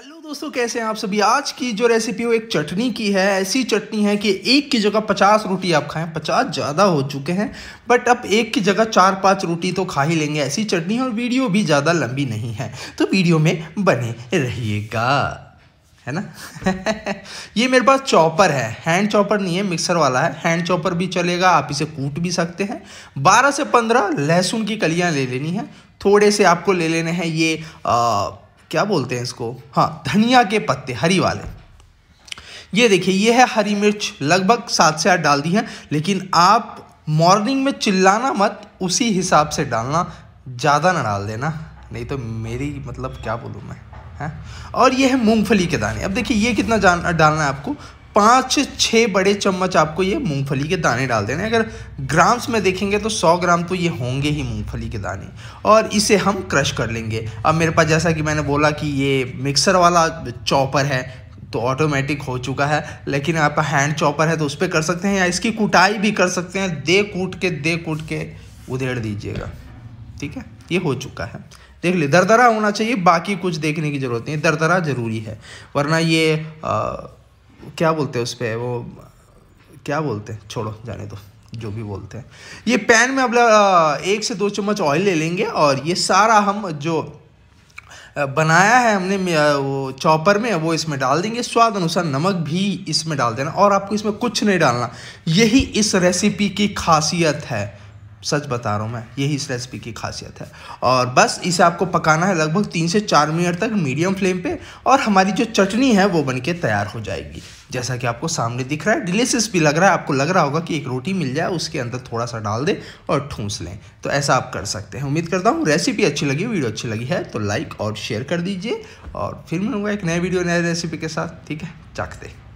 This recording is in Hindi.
हेलो दोस्तों कैसे हैं आप सभी आज की जो रेसिपी वो एक चटनी की है ऐसी चटनी है कि एक की जगह पचास रोटी आप खाएं पचास ज़्यादा हो चुके हैं बट अब एक की जगह चार पांच रोटी तो खा ही लेंगे ऐसी चटनी है और वीडियो भी ज़्यादा लंबी नहीं है तो वीडियो में बने रहिएगा है ना ये मेरे पास चॉपर है हैंड चॉपर नहीं है मिक्सर वाला है हैंड चॉपर भी चलेगा आप इसे कूट भी सकते हैं 12 से 15 लहसुन की कलियां ले लेनी है थोड़े से आपको ले लेने हैं ये आ, क्या बोलते हैं इसको हाँ धनिया के पत्ते हरी वाले ये देखिए ये है हरी मिर्च लगभग सात से आठ डाल दी है लेकिन आप मॉर्निंग में चिल्लाना मत उसी हिसाब से डालना ज़्यादा ना डाल देना नहीं तो मेरी मतलब क्या बोलूँ मैं है और ये है मूंगफली के दाने अब देखिए ये कितना डालना है आपको पाँच छः बड़े चम्मच आपको ये मूंगफली के दाने डाल देने अगर ग्राम्स में देखेंगे तो 100 ग्राम तो ये होंगे ही मूंगफली के दाने और इसे हम क्रश कर लेंगे अब मेरे पास जैसा कि मैंने बोला कि ये मिक्सर वाला चॉपर है तो ऑटोमेटिक हो चुका है लेकिन आपका हैंड चॉपर है तो उस पर कर सकते हैं या इसकी कुटाई भी कर सकते हैं दे कूट के दे कूट के उधेड़ दीजिएगा ठीक है ये हो चुका है देख ली दरदरा होना चाहिए बाकी कुछ देखने की ज़रूरत नहीं दरदरा ज़रूरी है वरना ये आ, क्या बोलते हैं उस पर वो क्या बोलते हैं छोड़ो जाने दो जो भी बोलते हैं ये पैन में मतलब एक से दो चम्मच ऑयल ले लेंगे और ये सारा हम जो बनाया है हमने वो चॉपर में वो इसमें डाल देंगे स्वाद अनुसार नमक भी इसमें डाल देना और आपको इसमें कुछ नहीं डालना यही इस रेसिपी की खासियत है सच बता रहा हूँ मैं यही इस रेसिपी की खासियत है और बस इसे आपको पकाना है लगभग तीन से चार मिनट तक मीडियम फ्लेम पे और हमारी जो चटनी है वो बनके तैयार हो जाएगी जैसा कि आपको सामने दिख रहा है डिलीशियस भी लग रहा है आपको लग रहा होगा कि एक रोटी मिल जाए उसके अंदर थोड़ा सा डाल दें और ठूंस लें तो ऐसा आप कर सकते हैं उम्मीद करता हूँ रेसिपी अच्छी लगी वीडियो अच्छी लगी है तो लाइक और शेयर कर दीजिए और फिर मिलूंगा एक नए वीडियो नए रेसिपी के साथ ठीक है चाकते